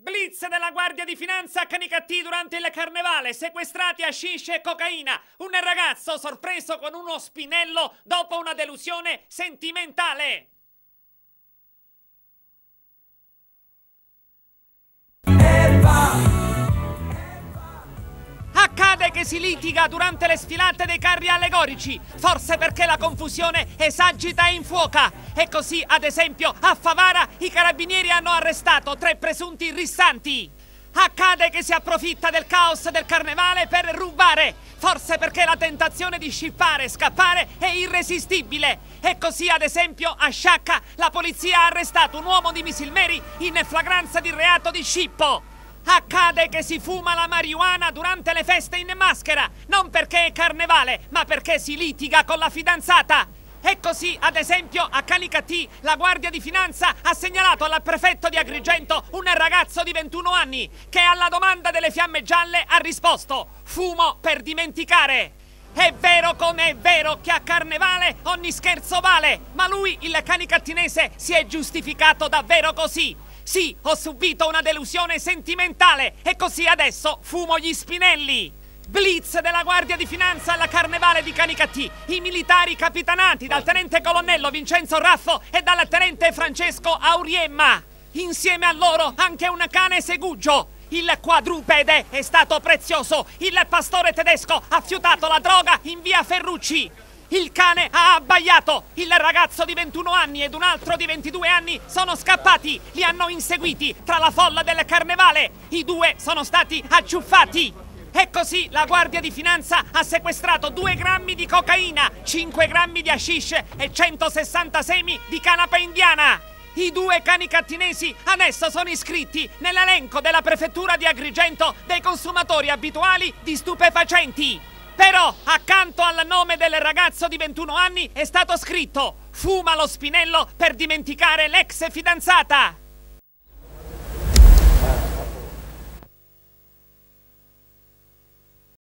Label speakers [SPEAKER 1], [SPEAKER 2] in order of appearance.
[SPEAKER 1] Blitz della Guardia di Finanza a Canicattì durante il carnevale, sequestrati a scisce e cocaina. Un ragazzo sorpreso con uno spinello dopo una delusione sentimentale. si litiga durante le sfilate dei carri allegorici, forse perché la confusione esagita e infuoca. E così, ad esempio, a Favara i carabinieri hanno arrestato tre presunti ristanti. Accade che si approfitta del caos del carnevale per rubare, forse perché la tentazione di scippare e scappare è irresistibile. E così, ad esempio, a Sciacca la polizia ha arrestato un uomo di Misilmeri in flagranza di reato di scippo. Accade che si fuma la marijuana durante le feste in maschera, non perché è carnevale, ma perché si litiga con la fidanzata. E così, ad esempio, a Calicatì la Guardia di Finanza ha segnalato al prefetto di Agrigento un ragazzo di 21 anni che alla domanda delle fiamme gialle ha risposto «Fumo per dimenticare». È vero come è vero che a Carnevale ogni scherzo vale, ma lui, il canicattinese, si è giustificato davvero così. Sì, ho subito una delusione sentimentale e così adesso fumo gli spinelli! Blitz della Guardia di Finanza alla Carnevale di Canicattì. I militari capitanati dal tenente colonnello Vincenzo Raffo e dal tenente Francesco Auriemma. Insieme a loro anche un cane segugio. Il quadrupede è stato prezioso. Il pastore tedesco ha fiutato la droga in via Ferrucci. Il cane ha abbaiato! Il ragazzo di 21 anni ed un altro di 22 anni sono scappati! Li hanno inseguiti tra la folla del carnevale! I due sono stati acciuffati! E così la Guardia di Finanza ha sequestrato 2 grammi di cocaina, 5 grammi di hashish e 160 semi di canapa indiana. I due cani cattinesi adesso sono iscritti nell'elenco della prefettura di Agrigento dei consumatori abituali di stupefacenti. Però accanto al nome del ragazzo di 21 anni è stato scritto Fuma lo spinello per dimenticare l'ex fidanzata!